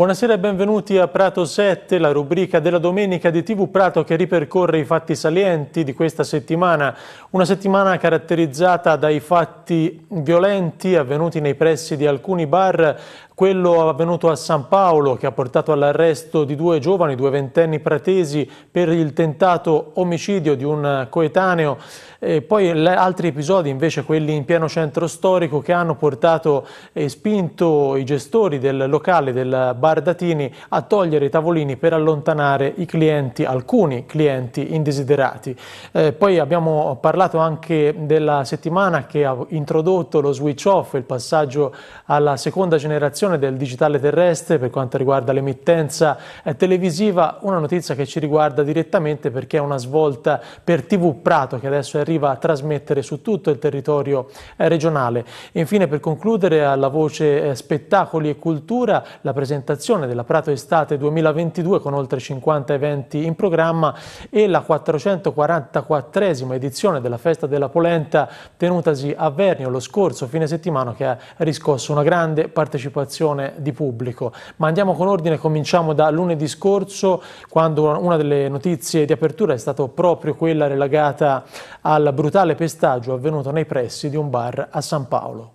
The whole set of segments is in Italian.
Buonasera e benvenuti a Prato 7, la rubrica della domenica di TV Prato che ripercorre i fatti salienti di questa settimana. Una settimana caratterizzata dai fatti violenti avvenuti nei pressi di alcuni bar quello avvenuto a San Paolo che ha portato all'arresto di due giovani, due ventenni pratesi per il tentato omicidio di un coetaneo e poi altri episodi invece quelli in pieno centro storico che hanno portato e spinto i gestori del locale del Bar Datini a togliere i tavolini per allontanare i clienti, alcuni clienti indesiderati. Eh, poi abbiamo parlato anche della settimana che ha introdotto lo switch off, il passaggio alla seconda generazione situazione del digitale terrestre per quanto riguarda l'emittenza eh, televisiva, una notizia che ci riguarda direttamente perché è una svolta per TV Prato che adesso arriva a trasmettere su tutto il territorio eh, regionale. E infine per concludere alla voce eh, spettacoli e cultura la presentazione della Prato Estate 2022 con oltre 50 eventi in programma e la 444esima edizione della Festa della Polenta tenutasi a Vernio lo scorso fine settimana che ha riscosso una grande partecipazione attenzione di pubblico. Ma andiamo con ordine, cominciamo da lunedì scorso, quando una delle notizie di apertura è stata proprio quella relegata al brutale pestaggio avvenuto nei pressi di un bar a San Paolo.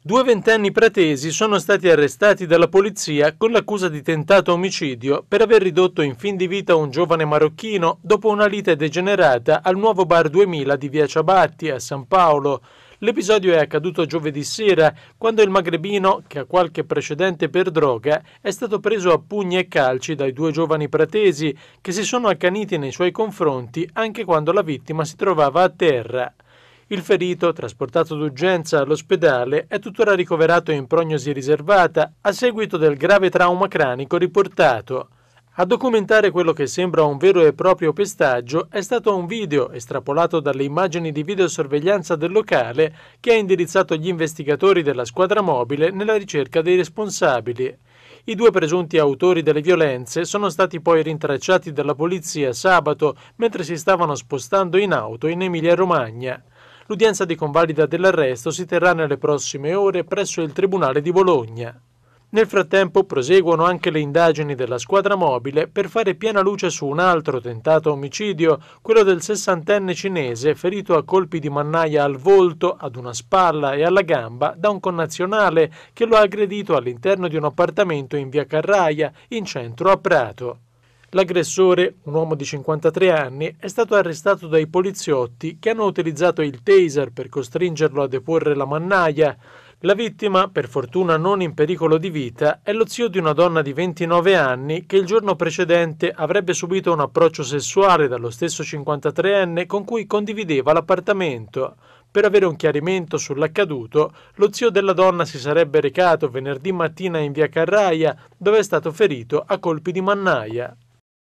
Due ventenni pretesi sono stati arrestati dalla polizia con l'accusa di tentato omicidio per aver ridotto in fin di vita un giovane marocchino dopo una lite degenerata al nuovo bar 2000 di Via Ciabatti a San Paolo. L'episodio è accaduto giovedì sera, quando il magrebino, che ha qualche precedente per droga, è stato preso a pugni e calci dai due giovani pratesi, che si sono accaniti nei suoi confronti anche quando la vittima si trovava a terra. Il ferito, trasportato d'urgenza all'ospedale, è tuttora ricoverato in prognosi riservata a seguito del grave trauma cranico riportato. A documentare quello che sembra un vero e proprio pestaggio è stato un video estrapolato dalle immagini di videosorveglianza del locale che ha indirizzato gli investigatori della squadra mobile nella ricerca dei responsabili. I due presunti autori delle violenze sono stati poi rintracciati dalla polizia sabato mentre si stavano spostando in auto in Emilia-Romagna. L'udienza di convalida dell'arresto si terrà nelle prossime ore presso il Tribunale di Bologna. Nel frattempo proseguono anche le indagini della squadra mobile per fare piena luce su un altro tentato omicidio, quello del sessantenne cinese ferito a colpi di mannaia al volto, ad una spalla e alla gamba da un connazionale che lo ha aggredito all'interno di un appartamento in via Carraia, in centro a Prato. L'aggressore, un uomo di 53 anni, è stato arrestato dai poliziotti che hanno utilizzato il taser per costringerlo a deporre la mannaia. La vittima, per fortuna non in pericolo di vita, è lo zio di una donna di 29 anni che il giorno precedente avrebbe subito un approccio sessuale dallo stesso 53enne con cui condivideva l'appartamento. Per avere un chiarimento sull'accaduto, lo zio della donna si sarebbe recato venerdì mattina in via Carraia, dove è stato ferito a colpi di mannaia.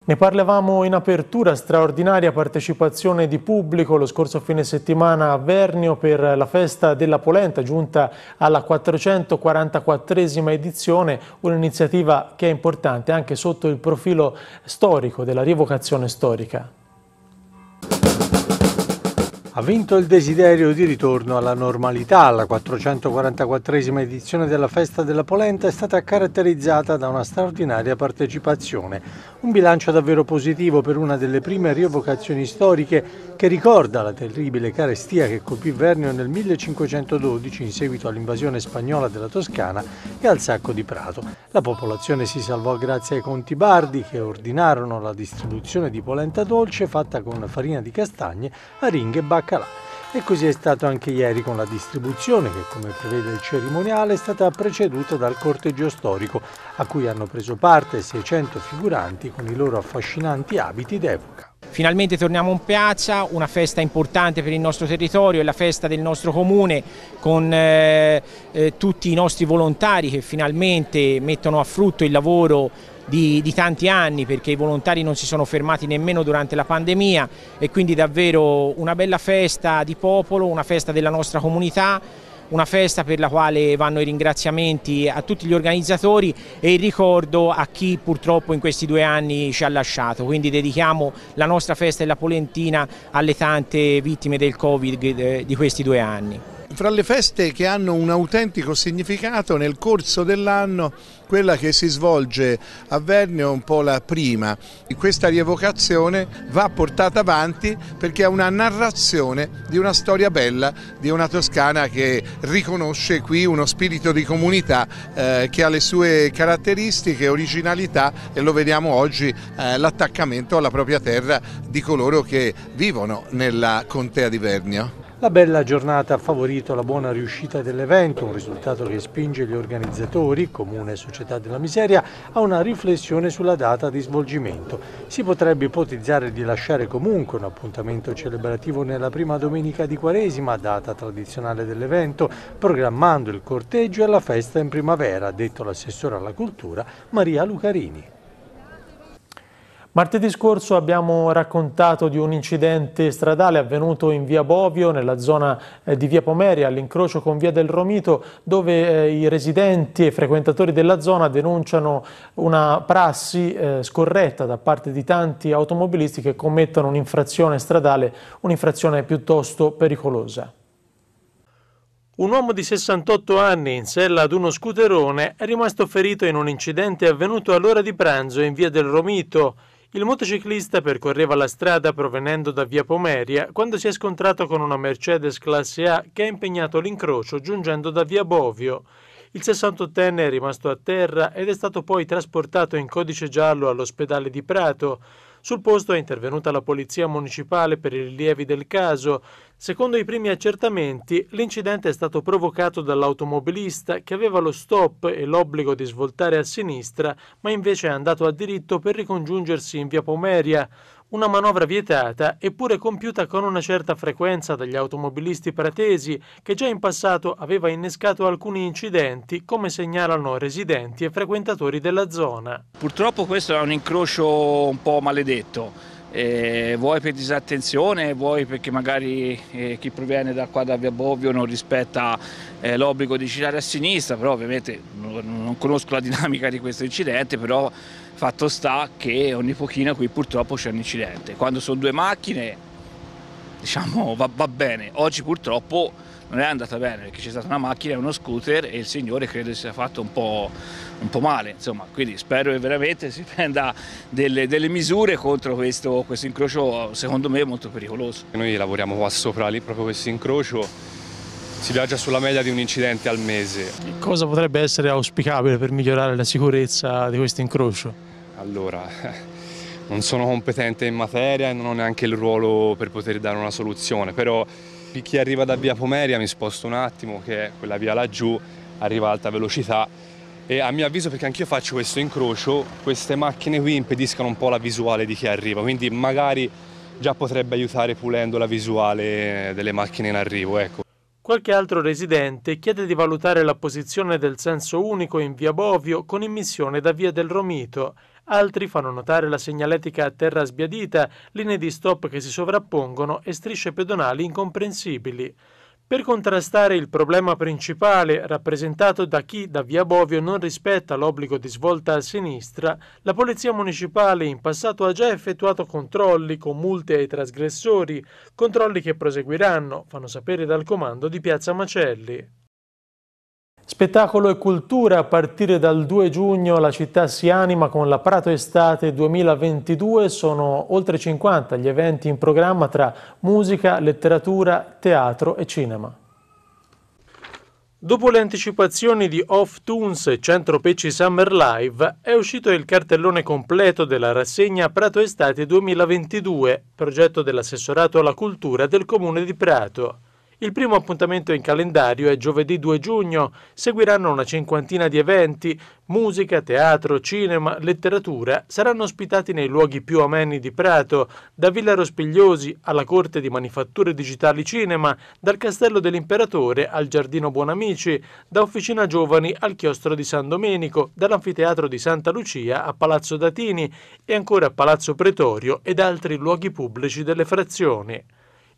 Ne parlavamo in apertura, straordinaria partecipazione di pubblico lo scorso fine settimana a Vernio per la festa della Polenta, giunta alla 444esima edizione, un'iniziativa che è importante anche sotto il profilo storico della rivocazione storica ha vinto il desiderio di ritorno alla normalità. La 444esima edizione della Festa della Polenta è stata caratterizzata da una straordinaria partecipazione. Un bilancio davvero positivo per una delle prime rievocazioni storiche che ricorda la terribile carestia che colpì Vernio nel 1512 in seguito all'invasione spagnola della Toscana e al sacco di Prato. La popolazione si salvò grazie ai conti bardi che ordinarono la distribuzione di polenta dolce fatta con farina di castagne, aringhe e baccalà. E così è stato anche ieri con la distribuzione che, come prevede il cerimoniale, è stata preceduta dal corteggio storico a cui hanno preso parte 600 figuranti con i loro affascinanti abiti d'epoca. Finalmente torniamo in piazza, una festa importante per il nostro territorio, è la festa del nostro comune con eh, eh, tutti i nostri volontari che finalmente mettono a frutto il lavoro di, di, tanti anni perché i volontari non si sono fermati nemmeno durante la pandemia e quindi davvero una bella festa di popolo, una festa della nostra comunità, una festa per la quale vanno i ringraziamenti a tutti gli organizzatori e il ricordo a chi purtroppo in questi due anni ci ha lasciato, quindi dedichiamo la nostra festa della Polentina alle tante vittime del Covid eh, di questi due anni fra le feste che hanno un autentico significato nel corso dell'anno, quella che si svolge a Verne è un po' la prima. Questa rievocazione va portata avanti perché è una narrazione di una storia bella, di una Toscana che riconosce qui uno spirito di comunità eh, che ha le sue caratteristiche, originalità e lo vediamo oggi eh, l'attaccamento alla propria terra di coloro che vivono nella contea di Vernio. La bella giornata ha favorito la buona riuscita dell'evento, un risultato che spinge gli organizzatori, Comune e Società della Miseria, a una riflessione sulla data di svolgimento. Si potrebbe ipotizzare di lasciare comunque un appuntamento celebrativo nella prima domenica di Quaresima, data tradizionale dell'evento, programmando il corteggio e la festa in primavera, ha detto l'assessore alla cultura Maria Lucarini. Martedì scorso abbiamo raccontato di un incidente stradale avvenuto in via Bovio, nella zona eh, di via Pomeria, all'incrocio con via del Romito, dove eh, i residenti e frequentatori della zona denunciano una prassi eh, scorretta da parte di tanti automobilisti che commettono un'infrazione stradale, un'infrazione piuttosto pericolosa. Un uomo di 68 anni in sella ad uno scooterone è rimasto ferito in un incidente avvenuto all'ora di pranzo in via del Romito. Il motociclista percorreva la strada provenendo da via Pomeria quando si è scontrato con una Mercedes classe A che ha impegnato l'incrocio giungendo da via Bovio. Il 68enne è rimasto a terra ed è stato poi trasportato in codice giallo all'ospedale di Prato, sul posto è intervenuta la Polizia Municipale per i rilievi del caso. Secondo i primi accertamenti, l'incidente è stato provocato dall'automobilista che aveva lo stop e l'obbligo di svoltare a sinistra, ma invece è andato a diritto per ricongiungersi in via Pomeria. Una manovra vietata, eppure compiuta con una certa frequenza dagli automobilisti pratesi, che già in passato aveva innescato alcuni incidenti, come segnalano residenti e frequentatori della zona. Purtroppo questo è un incrocio un po' maledetto eh, vuoi per disattenzione, vuoi perché magari eh, chi proviene da qua da Via Bovio non rispetta eh, l'obbligo di girare a sinistra, però ovviamente non conosco la dinamica di questo incidente, però fatto sta che ogni pochino qui purtroppo c'è un incidente. Quando sono due macchine diciamo va, va bene, oggi purtroppo non è andata bene perché c'è stata una macchina e uno scooter e il signore credo sia fatto un po', un po male, insomma, quindi spero che veramente si prenda delle, delle misure contro questo, questo, incrocio secondo me molto pericoloso. Noi lavoriamo qua sopra lì proprio questo incrocio, si viaggia sulla media di un incidente al mese. Cosa potrebbe essere auspicabile per migliorare la sicurezza di questo incrocio? Allora, non sono competente in materia e non ho neanche il ruolo per poter dare una soluzione, però chi arriva da via Pomeria mi sposto un attimo, che è quella via laggiù, arriva a alta velocità e a mio avviso, perché anch'io faccio questo incrocio, queste macchine qui impediscono un po' la visuale di chi arriva, quindi magari già potrebbe aiutare pulendo la visuale delle macchine in arrivo. Ecco. Qualche altro residente chiede di valutare la posizione del senso unico in via Bovio con immissione da via del Romito, Altri fanno notare la segnaletica a terra sbiadita, linee di stop che si sovrappongono e strisce pedonali incomprensibili. Per contrastare il problema principale rappresentato da chi da Via Bovio non rispetta l'obbligo di svolta a sinistra, la Polizia Municipale in passato ha già effettuato controlli con multe ai trasgressori, controlli che proseguiranno, fanno sapere dal comando di Piazza Macelli. Spettacolo e cultura, a partire dal 2 giugno la città si anima con la Prato Estate 2022, sono oltre 50 gli eventi in programma tra musica, letteratura, teatro e cinema. Dopo le anticipazioni di Off Tunes e Centro Pecci Summer Live, è uscito il cartellone completo della rassegna Prato Estate 2022, progetto dell'assessorato alla cultura del comune di Prato. Il primo appuntamento in calendario è giovedì 2 giugno, seguiranno una cinquantina di eventi, musica, teatro, cinema, letteratura, saranno ospitati nei luoghi più ameni di Prato, da Villa Rospigliosi alla Corte di Manifatture Digitali Cinema, dal Castello dell'Imperatore al Giardino Buonamici, da Officina Giovani al Chiostro di San Domenico, dall'Anfiteatro di Santa Lucia a Palazzo Datini e ancora a Palazzo Pretorio ed altri luoghi pubblici delle frazioni.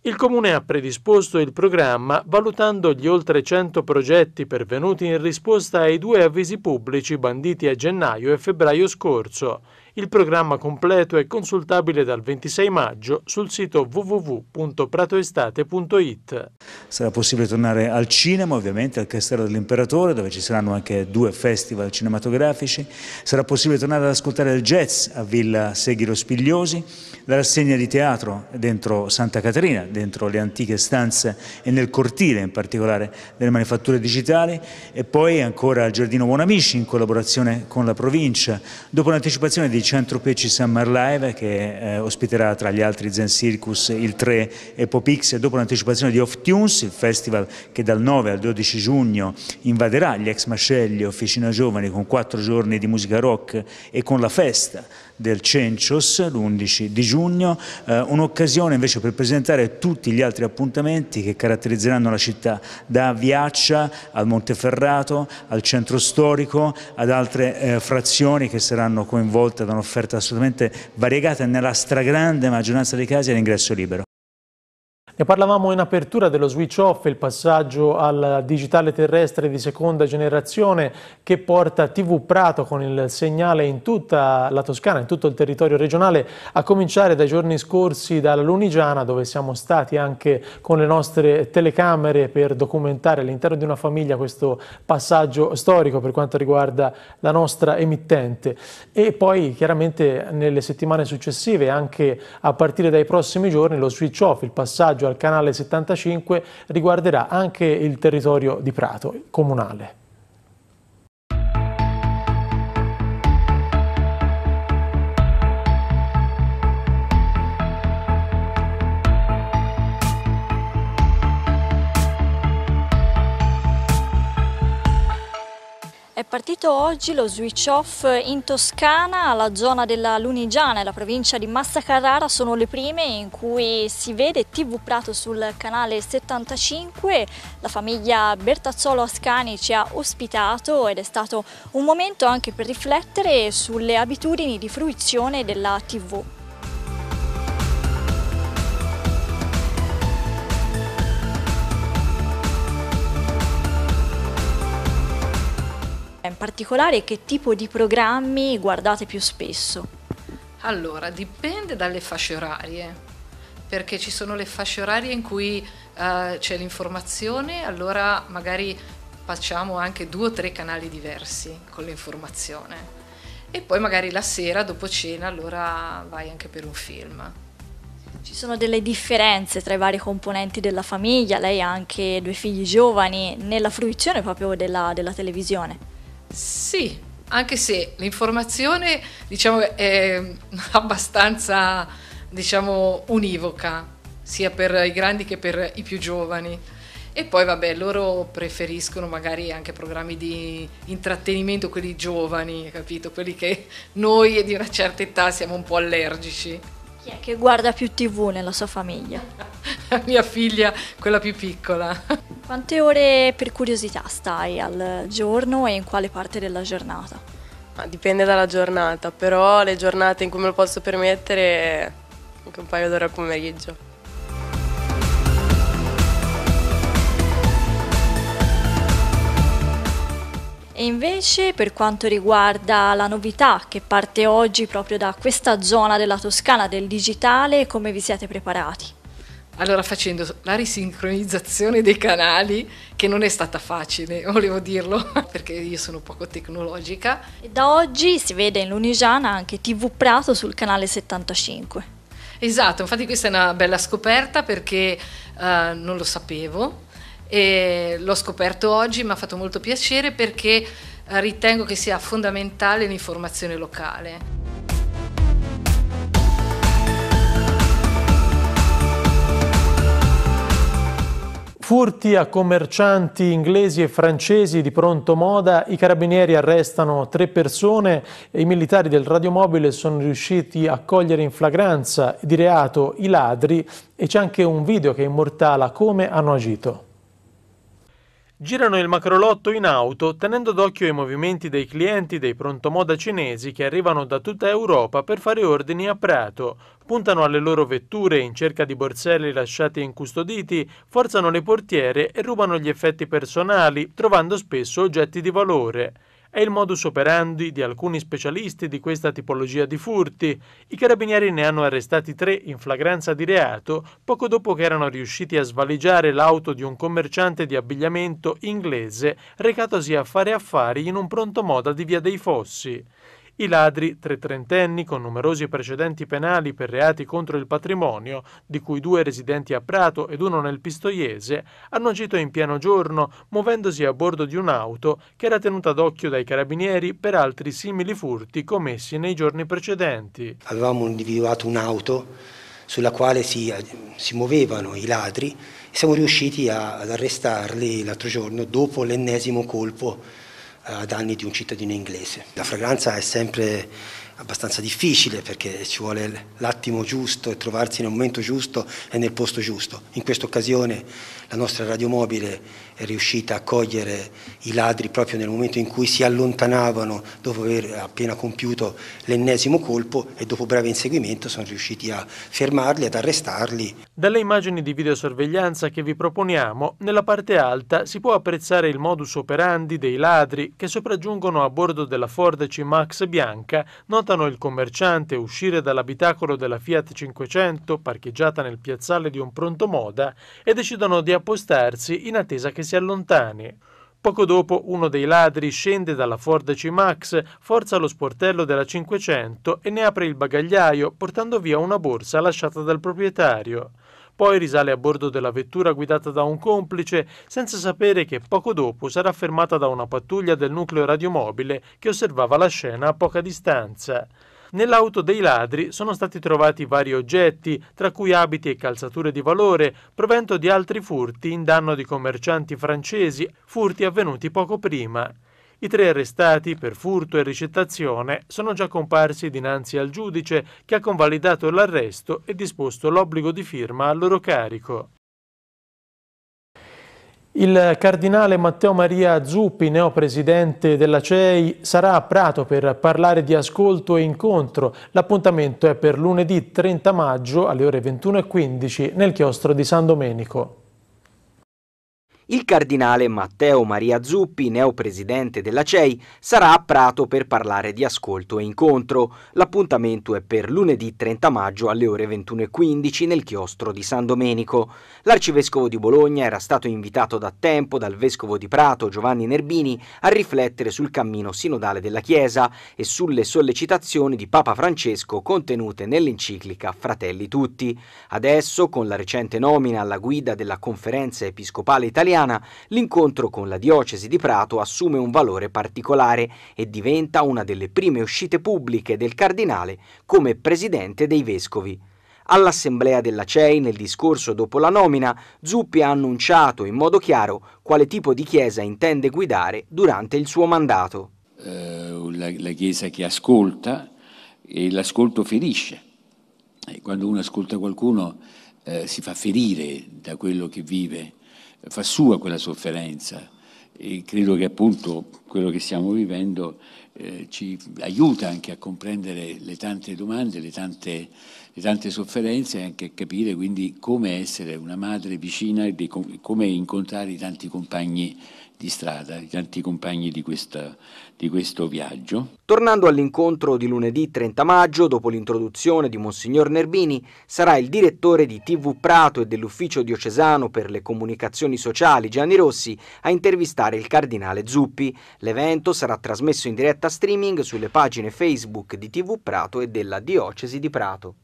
Il Comune ha predisposto il programma valutando gli oltre 100 progetti pervenuti in risposta ai due avvisi pubblici banditi a gennaio e febbraio scorso. Il programma completo è consultabile dal 26 maggio sul sito www.pratoestate.it. Sarà possibile tornare al cinema, ovviamente al Castello dell'Imperatore, dove ci saranno anche due festival cinematografici. Sarà possibile tornare ad ascoltare il jazz a Villa Seghiro Spigliosi la rassegna di teatro dentro Santa Caterina, dentro le antiche stanze e nel cortile in particolare delle manifatture digitali e poi ancora al Giardino Buonamici in collaborazione con la provincia, dopo l'anticipazione di Centro Pecci Summer Live che eh, ospiterà tra gli altri Zen Circus, il 3 e Popix e dopo l'anticipazione di Off Tunes, il festival che dal 9 al 12 giugno invaderà gli ex Mascelli, Officina Giovani con quattro giorni di musica rock e con la festa del Cencios l'11 di giugno, eh, un'occasione invece per presentare tutti gli altri appuntamenti che caratterizzeranno la città, da Viaccia al Monteferrato, al centro storico, ad altre eh, frazioni che saranno coinvolte da un'offerta assolutamente variegata e nella stragrande maggioranza dei casi all'ingresso libero. Ne parlavamo in apertura dello switch off, il passaggio al digitale terrestre di seconda generazione che porta TV Prato con il segnale in tutta la Toscana, in tutto il territorio regionale, a cominciare dai giorni scorsi dalla Lunigiana dove siamo stati anche con le nostre telecamere per documentare all'interno di una famiglia questo passaggio storico per quanto riguarda la nostra emittente. E poi chiaramente nelle settimane successive, anche a partire dai prossimi giorni, lo switch off, il passaggio al canale 75 riguarderà anche il territorio di Prato comunale. partito oggi lo switch off in Toscana, alla zona della Lunigiana e la provincia di Massa Carrara sono le prime in cui si vede TV Prato sul canale 75. La famiglia Bertazzolo Ascani ci ha ospitato ed è stato un momento anche per riflettere sulle abitudini di fruizione della TV. particolare che tipo di programmi guardate più spesso? Allora, dipende dalle fasce orarie, perché ci sono le fasce orarie in cui eh, c'è l'informazione, allora magari facciamo anche due o tre canali diversi con l'informazione. E poi magari la sera dopo cena allora vai anche per un film. Ci sono delle differenze tra i vari componenti della famiglia, lei ha anche due figli giovani, nella fruizione proprio della, della televisione. Sì, anche se l'informazione diciamo, è abbastanza diciamo, univoca, sia per i grandi che per i più giovani. E poi vabbè, loro preferiscono magari anche programmi di intrattenimento, quelli giovani, capito? Quelli che noi di una certa età siamo un po' allergici. Chi è che guarda più tv nella sua famiglia? Mia figlia, quella più piccola. Quante ore per curiosità stai al giorno e in quale parte della giornata? Ma dipende dalla giornata, però le giornate in cui me lo posso permettere anche un paio d'ore al pomeriggio. E invece per quanto riguarda la novità che parte oggi proprio da questa zona della Toscana del digitale, come vi siete preparati? Allora facendo la risincronizzazione dei canali, che non è stata facile, volevo dirlo, perché io sono poco tecnologica. E da oggi si vede in Lunigiana anche TV Prato sul canale 75. Esatto, infatti questa è una bella scoperta perché eh, non lo sapevo, e l'ho scoperto oggi, mi ha fatto molto piacere perché eh, ritengo che sia fondamentale l'informazione locale. Furti a commercianti inglesi e francesi di pronto moda, i carabinieri arrestano tre persone e i militari del radiomobile sono riusciti a cogliere in flagranza di reato i ladri e c'è anche un video che immortala come hanno agito girano il macrolotto in auto tenendo d'occhio i movimenti dei clienti dei prontomoda cinesi che arrivano da tutta Europa per fare ordini a Prato, puntano alle loro vetture in cerca di borselli lasciati incustoditi, forzano le portiere e rubano gli effetti personali, trovando spesso oggetti di valore. È il modus operandi di alcuni specialisti di questa tipologia di furti. I carabinieri ne hanno arrestati tre in flagranza di reato poco dopo che erano riusciti a svaligiare l'auto di un commerciante di abbigliamento inglese recatosi a fare affari in un pronto moda di Via dei Fossi. I ladri, tre trentenni con numerosi precedenti penali per reati contro il patrimonio, di cui due residenti a Prato ed uno nel Pistoiese, hanno agito in pieno giorno muovendosi a bordo di un'auto che era tenuta d'occhio dai carabinieri per altri simili furti commessi nei giorni precedenti. Avevamo individuato un'auto sulla quale si, si, muovevano i ladri e siamo riusciti a, ad arrestarli l'altro giorno dopo l'ennesimo colpo eh, a danni di un cittadino inglese. La fragranza è sempre abbastanza difficile perché ci vuole l'attimo giusto e trovarsi nel momento giusto e nel posto giusto. In questa occasione la nostra radiomobile è riuscita a cogliere i ladri proprio nel momento in cui si allontanavano dopo aver appena compiuto l'ennesimo colpo e dopo breve inseguimento sono riusciti a fermarli, ad arrestarli. Dalle immagini di videosorveglianza che vi proponiamo, nella parte alta si può apprezzare il modus operandi dei ladri che sopraggiungono a bordo della Ford C-Max bianca, notano il commerciante uscire dall'abitacolo della Fiat 500 parcheggiata nel piazzale di un pronto moda e decidono di appostarsi in attesa che si allontani. Poco dopo uno dei ladri scende dalla Ford C-Max, forza lo sportello della 500 e ne apre il bagagliaio portando via una borsa lasciata dal proprietario. Poi risale a bordo della vettura guidata da un complice senza sapere che poco dopo sarà fermata da una pattuglia del nucleo radiomobile che osservava la scena a poca distanza. Nell'auto dei ladri sono stati trovati vari oggetti, tra cui abiti e calzature di valore, provento di altri furti in danno di commercianti francesi, furti avvenuti poco prima. I tre arrestati per furto e ricettazione sono già comparsi dinanzi al giudice che ha convalidato l'arresto e disposto l'obbligo di firma a loro carico. Il cardinale Matteo Maria Zuppi, neopresidente della CEI, sarà a Prato per parlare di ascolto e incontro. L'appuntamento è per lunedì 30 maggio alle ore 21.15 nel chiostro di San Domenico. Il cardinale Matteo Maria Zuppi, neopresidente della CEI, sarà a Prato per parlare di ascolto e incontro. L'appuntamento è per lunedì 30 maggio alle ore 21.15 nel chiostro di San Domenico. L'arcivescovo di Bologna era stato invitato da tempo dal vescovo di Prato Giovanni Nerbini a riflettere sul cammino sinodale della Chiesa e sulle sollecitazioni di Papa Francesco contenute nell'enciclica Fratelli Tutti. Adesso, con la recente nomina alla guida della conferenza episcopale italiana, italiana, l'incontro con la diocesi di Prato assume un valore particolare e diventa una delle prime uscite pubbliche del cardinale come presidente dei vescovi. All'assemblea della CEI nel discorso dopo la nomina, Zuppi ha annunciato in modo chiaro quale tipo di chiesa intende guidare durante il suo mandato. Eh, la, la chiesa che ascolta e l'ascolto ferisce. E eh, quando uno ascolta qualcuno eh, si fa ferire da quello che vive fa sua quella sofferenza e credo che appunto quello che stiamo vivendo eh, ci aiuta anche a comprendere le tante domande, le tante, le tante, sofferenze e anche a capire quindi come essere una madre vicina e come incontrare i tanti compagni di strada, i tanti compagni di, questa, di, questo viaggio. Tornando all'incontro di lunedì 30 maggio, dopo l'introduzione di Monsignor Nerbini, sarà il direttore di TV Prato e dell'Ufficio diocesano per le comunicazioni sociali Gianni Rossi a intervistare il cardinale Zuppi. L'evento sarà trasmesso in diretta streaming sulle pagine Facebook di TV Prato e della Diocesi di Prato.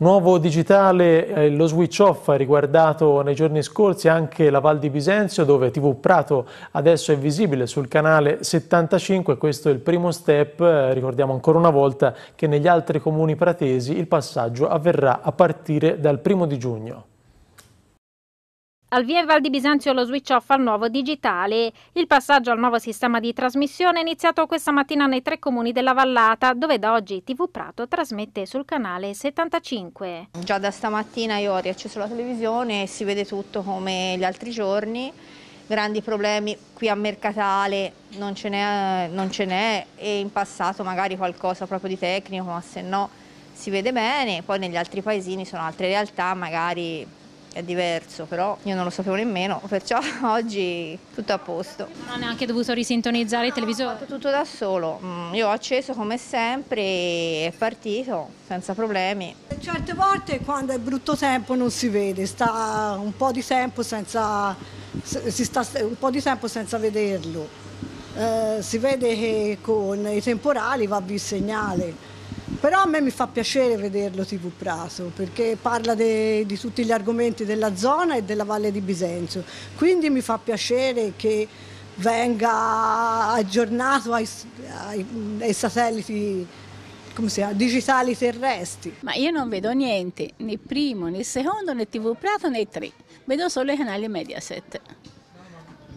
Nuovo digitale, eh, lo switch off ha riguardato nei giorni scorsi anche la Val di Bisenzio dove TV Prato adesso è visibile sul canale 75, questo è il primo step, eh, ricordiamo ancora una volta che negli altri comuni pratesi il passaggio avverrà a partire dal primo di giugno. Al via Val di Bisenzio lo switch off al nuovo digitale. Il passaggio al nuovo sistema di trasmissione è iniziato questa mattina nei tre comuni della Vallata, dove da oggi TV Prato trasmette sul canale 75. Già da stamattina io ho riacceso la televisione e si vede tutto come gli altri giorni. Grandi problemi qui a Mercatale non ce n'è e in passato magari qualcosa proprio di tecnico, ma se no si vede bene. Poi negli altri paesini sono altre realtà, magari è diverso, però io non lo sapevo nemmeno, perciò oggi tutto a posto. Non ha neanche dovuto risintonizzare il televisore? Ho fatto tutto da solo, mm, io ho acceso come sempre e è partito senza problemi. Certe volte quando è brutto tempo non si vede, sta un po' di tempo senza, si sta un po' di tempo senza vederlo. Eh, si vede che con i temporali va via il segnale però a me mi fa piacere vederlo TV Prato perché parla de, di tutti gli argomenti della zona e della Valle di Bisenzio, quindi mi fa piacere che venga aggiornato ai, ai, ai satelliti Chiama, digitali terrestri. Ma io non vedo niente, né primo, né secondo, né TV Prato, né tre. Vedo solo i canali Mediaset.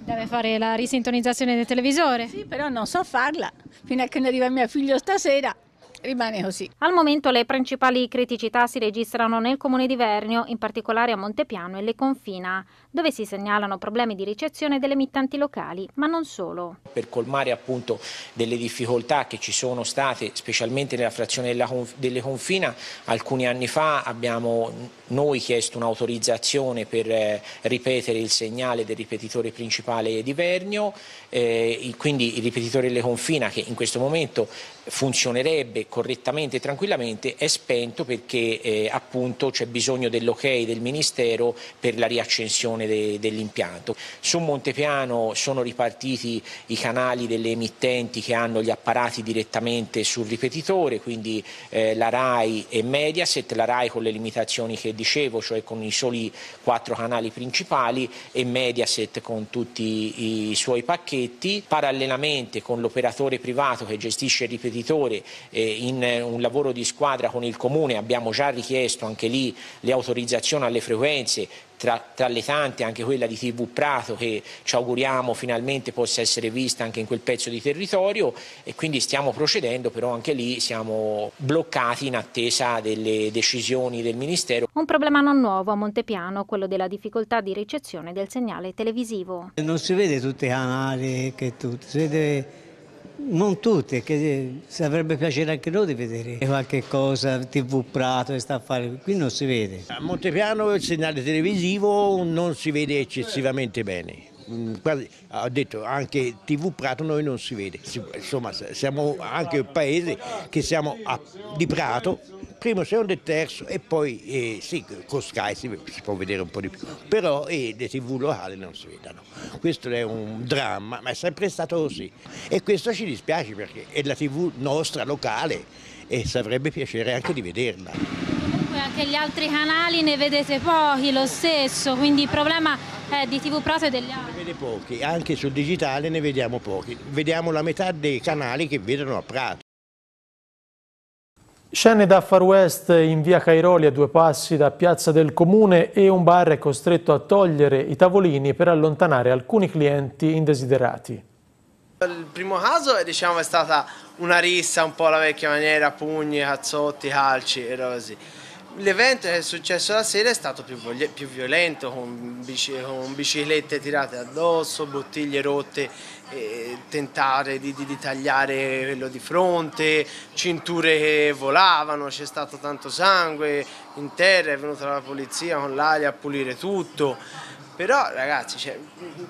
Deve fare la risintonizzazione del televisore? Sì, però non so farla, fino a che non arriva mio figlio stasera rimane così. Al momento le principali criticità si registrano nel comune di Vernio, in particolare a Montepiano e Le Confina, dove si segnalano problemi di ricezione delle emittenti locali, ma non solo. Per colmare appunto delle difficoltà che ci sono state, specialmente nella frazione della, delle Confina, alcuni anni fa abbiamo noi chiesto un'autorizzazione per eh, ripetere il segnale del ripetitore principale di Vernio, eh, quindi il ripetitore delle Confina che in questo momento funzionerebbe correttamente e tranquillamente è spento perché eh, appunto c'è bisogno dell'ok del Ministero per la riaccensione de dell'impianto. Su Montepiano sono ripartiti i canali delle emittenti che hanno gli apparati direttamente sul ripetitore, quindi eh, la RAI e Mediaset, la RAI con le limitazioni che dicevo, cioè con i soli quattro canali principali e Mediaset con tutti i suoi pacchetti, parallelamente con l'operatore privato che gestisce il ripetitore creditore eh, in eh, un lavoro di squadra con il Comune, abbiamo già richiesto anche lì le autorizzazioni alle frequenze, tra, tra, le tante anche quella di TV Prato che ci auguriamo finalmente possa essere vista anche in quel pezzo di territorio e quindi stiamo procedendo, però anche lì siamo bloccati in attesa delle decisioni del Ministero. Un problema non nuovo a Montepiano, quello della difficoltà di ricezione del segnale televisivo. Non si vede tutti i canali, che tutto, si vede non tutte, che eh, sarebbe piacere anche noi di vedere qualche cosa, TV Prato che sta a fare, qui non si vede. A Montepiano il segnale televisivo non si vede eccessivamente bene. Quasi, mm, ho detto anche TV Prato noi non si vede, insomma siamo anche un paese che siamo a, di Prato primo, secondo e terzo e poi eh, sì, con Sky si, si, può vedere un po' di più, però eh, le tv locali non si vedono. Questo è un dramma, ma è sempre stato così e questo ci dispiace perché è la tv nostra locale e sarebbe piacere anche di vederla. Comunque anche gli altri canali ne vedete pochi lo stesso, quindi il problema è di TV Prato e degli altri. Ne vede pochi, anche sul digitale ne vediamo pochi. Vediamo la metà dei canali che vedono a Prato. Scene da Far West in via Cairoli a due passi da Piazza del Comune e un bar è costretto a togliere i tavolini per allontanare alcuni clienti indesiderati. Il primo caso diciamo, è stata una rissa un po' la vecchia maniera, pugni, cazzotti, calci e così l'evento che è successo la sera è stato più, più violento, con, bici con, biciclette tirate addosso, bottiglie rotte, eh, tentare di, di, di, tagliare quello di fronte, cinture che volavano, c'è stato tanto sangue in terra, è venuta la polizia con l'aria a pulire tutto. Però ragazzi, cioè,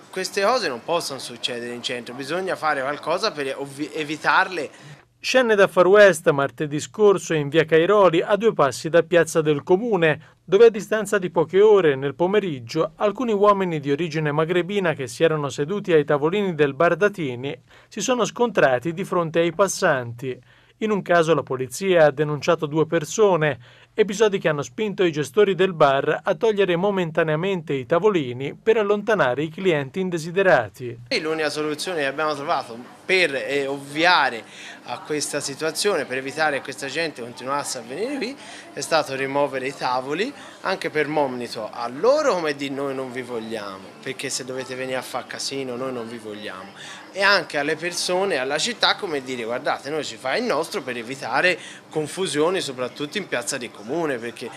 queste cose non possono succedere in centro, bisogna fare qualcosa per evitarle. Scenne da Far West martedì scorso in via Cairoli a due passi da Piazza del Comune, dove a distanza di poche ore nel pomeriggio alcuni uomini di origine magrebina che si erano seduti ai tavolini del Bardatini si sono scontrati di fronte ai passanti. In un caso la polizia ha denunciato due persone, episodi che hanno spinto i gestori del bar a togliere momentaneamente i tavolini per allontanare i clienti indesiderati. L'unica soluzione che abbiamo trovato per eh, ovviare a questa situazione, per evitare che questa gente continuasse a venire qui, è stato rimuovere i tavoli anche per monito a loro come di noi non vi vogliamo, perché se dovete venire a fare casino noi non vi vogliamo, e anche alle persone, alla città come dire guardate noi ci fa il nostro per evitare confusioni soprattutto in piazza di comune, perché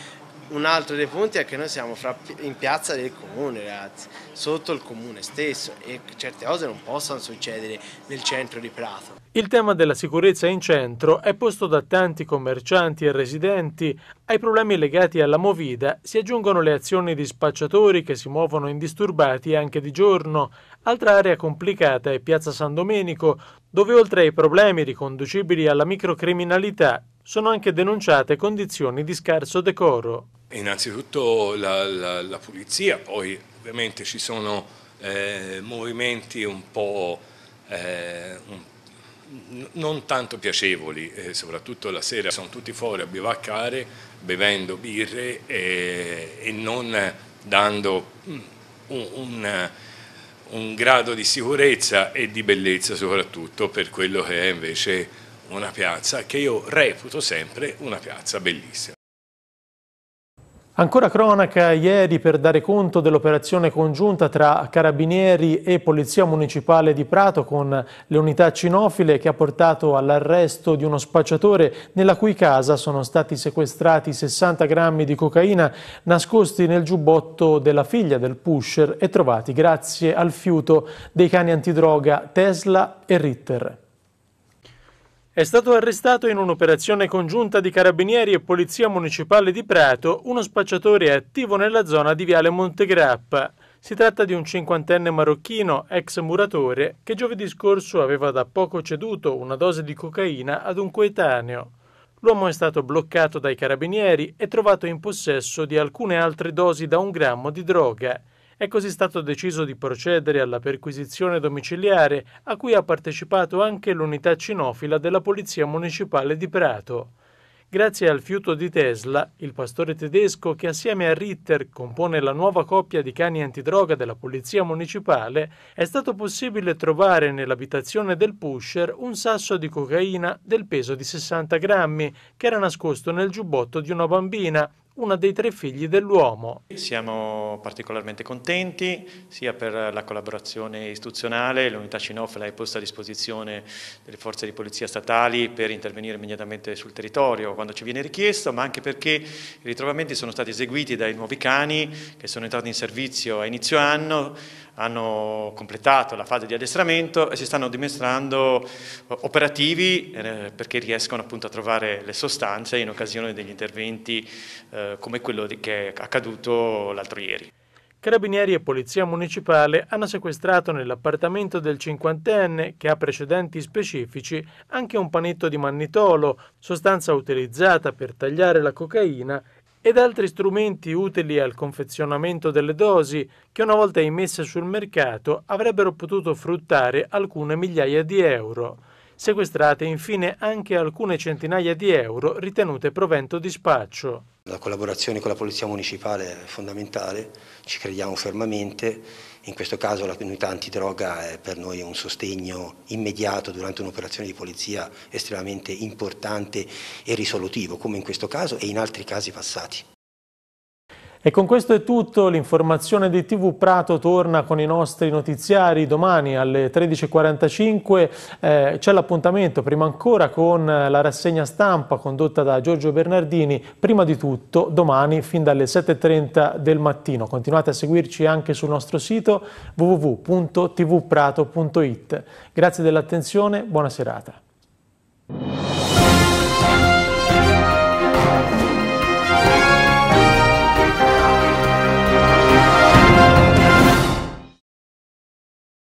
un altro dei punti è che noi siamo fra, in piazza del comune, ragazzi, sotto il comune stesso e certe cose non possono succedere nel centro di Prato. Il tema della sicurezza in centro è posto da tanti commercianti e residenti. Ai problemi legati alla movida si aggiungono le azioni di spacciatori che si muovono indisturbati anche di giorno. Altra area complicata è Piazza San Domenico, dove oltre ai problemi riconducibili alla microcriminalità sono anche denunciate condizioni di scarso decoro. Innanzitutto la, la, la pulizia, poi ovviamente ci sono eh, movimenti un po' eh, un, non tanto piacevoli, eh, soprattutto la sera sono tutti fuori a bivaccare, bevendo birre e, e non dando mm, un, un, un grado di sicurezza e di bellezza soprattutto per quello che è invece una piazza che io reputo sempre una piazza bellissima. Ancora cronaca ieri per dare conto dell'operazione congiunta tra Carabinieri e Polizia Municipale di Prato con le unità cinofile che ha portato all'arresto di uno spacciatore nella cui casa sono stati sequestrati 60 grammi di cocaina nascosti nel giubbotto della figlia del pusher e trovati grazie al fiuto dei cani antidroga Tesla e Ritter. È stato arrestato in un'operazione congiunta di carabinieri e polizia municipale di Prato uno spacciatore attivo nella zona di Viale Montegrappa. Si tratta di un cinquantenne marocchino, ex muratore, che giovedì scorso aveva da poco ceduto una dose di cocaina ad un coetaneo. L'uomo è stato bloccato dai carabinieri e trovato in possesso di alcune altre dosi da un grammo di droga. È così stato deciso di procedere alla perquisizione domiciliare a cui ha partecipato anche l'unità cinofila della Polizia Municipale di Prato. Grazie al fiuto di Tesla, il pastore tedesco che assieme a Ritter compone la nuova coppia di cani antidroga della Polizia Municipale, è stato possibile trovare nell'abitazione del pusher un sasso di cocaina del peso di 60 grammi che era nascosto nel giubbotto di una bambina una dei tre figli dell'uomo. Siamo particolarmente contenti sia per la collaborazione istituzionale, l'unità CINOF l'ha posta a disposizione delle forze di polizia statali per intervenire immediatamente sul territorio quando ci viene richiesto, ma anche perché i ritrovamenti sono stati eseguiti dai nuovi cani che sono entrati in servizio a inizio anno, hanno completato la fase di addestramento e si stanno dimostrando eh, operativi eh, perché riescono appunto a trovare le sostanze in occasione degli interventi eh, come quello che è accaduto l'altro ieri. Carabinieri e Polizia Municipale hanno sequestrato nell'appartamento del cinquantenne, che ha precedenti specifici, anche un panetto di mannitolo, sostanza utilizzata per tagliare la cocaina ed altri strumenti utili al confezionamento delle dosi che una volta immesse sul mercato avrebbero potuto fruttare alcune migliaia di euro sequestrate infine anche alcune centinaia di euro ritenute provento di spaccio. La collaborazione con la Polizia Municipale è fondamentale, ci crediamo fermamente, in questo caso la comunità antidroga è per noi un sostegno immediato durante un'operazione di polizia estremamente importante e risolutivo, come in questo caso e in altri casi passati. E con questo è tutto, l'informazione di TV Prato torna con i nostri notiziari domani alle 13.45, eh, c'è l'appuntamento prima ancora con la rassegna stampa condotta da Giorgio Bernardini, prima di tutto domani fin dalle 7.30 del mattino. Continuate a seguirci anche sul nostro sito www.tvprato.it. Grazie dell'attenzione, buona serata.